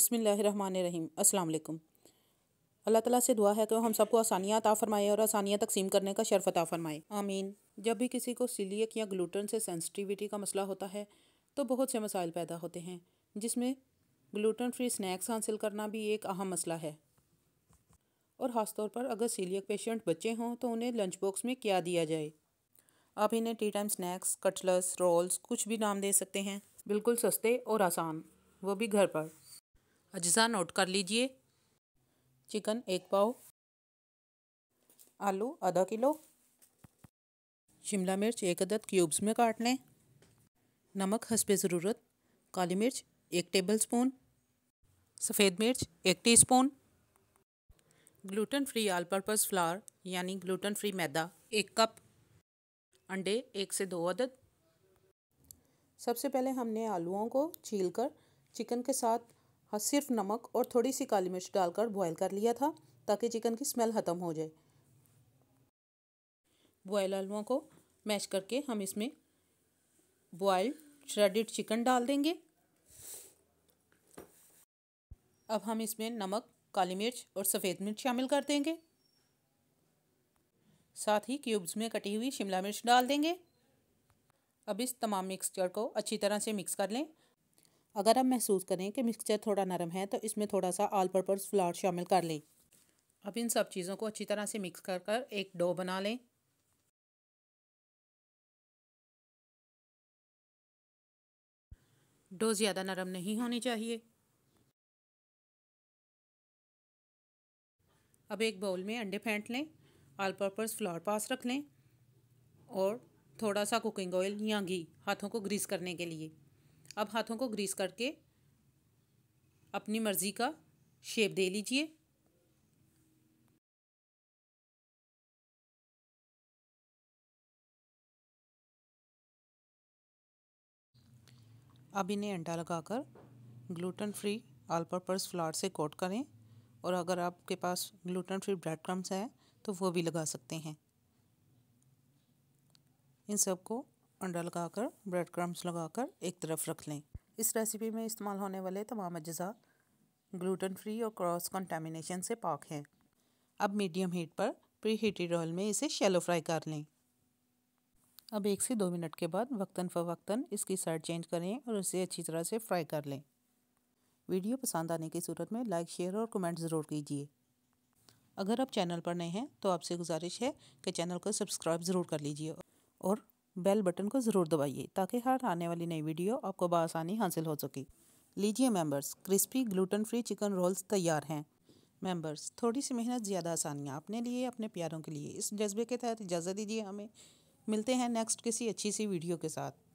बसमीम् अल्लाम अल्लाह ताला से दुआ है कि हम सबको आसानियाँ आ फ़रमाए और आसानियाँ तकसीम करने का शरफत अता फ़रमाए आमीन जब भी किसी को सिलियक या ग्लूटन से सेंसिटिविटी का मसला होता है तो बहुत से मसाइल पैदा होते हैं जिसमें ग्लूटन फ्री स्नैक्स हासिल करना भी एक अहम मसला है और ख़ास तौर पर अगर सीलियक पेशेंट बच्चे हों तो उन्हें लंच बॉक्स में क्या दिया जाए आप इन्हें tea time snacks cutlets rolls कुछ भी नाम दे सकते हैं बिल्कुल सस्ते और आसान वो भी घर पर अज्जा नोट कर लीजिए चिकन एक पाव आलू आधा किलो शिमला मिर्च एक अदद क्यूब्स में काट लें नमक हंसपे ज़रूरत काली मिर्च एक टेबल स्पून सफ़ेद मिर्च एक teaspoon gluten free all purpose flour यानी ग्लूटन फ्री मैदा एक कप अंडे एक से दो अदद सबसे पहले हमने आलूओं को छील कर चिकन के साथ हाँ सिर्फ नमक और थोड़ी सी काली मिर्च डालकर बॉयल कर लिया था ताकि चिकन की स्मेल ख़त्म हो जाए बॉयल आलुओं को मैश करके हम इसमें बॉयल श्रेडिड चिकन डाल देंगे अब हम इसमें नमक काली मिर्च और सफ़ेद मिर्च शामिल कर देंगे साथ ही क्यूब्स में कटी हुई शिमला मिर्च डाल देंगे अब इस तमाम मिक्सचर को अच्छी तरह से मिक्स कर लें अगर हम महसूस करें कि मिक्सचर थोड़ा नरम है तो इसमें थोड़ा सा ऑल पर्पज़ फ्लावर शामिल कर लें अब इन सब चीज़ों को अच्छी तरह से मिक्स कर कर एक डो बना लें डो ज़्यादा नरम नहीं होनी चाहिए अब एक बाउल में अंडे फेंट लें ऑल पर्पज़ फ्लावर पास रख लें और थोड़ा सा कुकिंग ऑयल या घी हाथों को ग्रीस करने के लिए अब हाथों को ग्रीस करके अपनी मर्ज़ी का शेप दे लीजिए अब इन्हें अंडा लगाकर gluten free all purpose flour से कोट करें और अगर आपके पास ग्लूटन फ्री ब्रेड क्रम्स हैं तो वो भी लगा सकते हैं इन सबको अंडा लगाकर ब्रेड क्रम्स लगाकर एक तरफ रख लें इस रेसिपी में इस्तेमाल होने वाले तमाम अज्जा ग्लूटन फ्री और क्रॉस कंटेमिनेशन से पाक हैं अब मीडियम हीट पर प्री हीटेड ऑयल में इसे शैलो फ्राई कर लें अब एक से दो मिनट के बाद वक्ता फ़वक्ता इसकी साइड चेंज करें और इसे अच्छी तरह से फ्राई कर लें वीडियो पसंद आने की सूरत में लाइक शेयर और कमेंट ज़रूर कीजिए अगर आप चैनल पर नए हैं तो आपसे गुजारिश है कि चैनल को सब्सक्राइब ज़रूर कर लीजिए और बेल बटन को ज़रूर दबाइए ताकि हर आने वाली नई वीडियो आपको बसानी हासिल हो सके लीजिए members crispy gluten free chicken rolls तैयार हैं मेंबर्स थोड़ी सी मेहनत ज़्यादा आसानियाँ अपने लिए अपने प्यारों के लिए इस जज्बे के तहत इजाज़त दीजिए हमें मिलते हैं नेक्स्ट किसी अच्छी सी वीडियो के साथ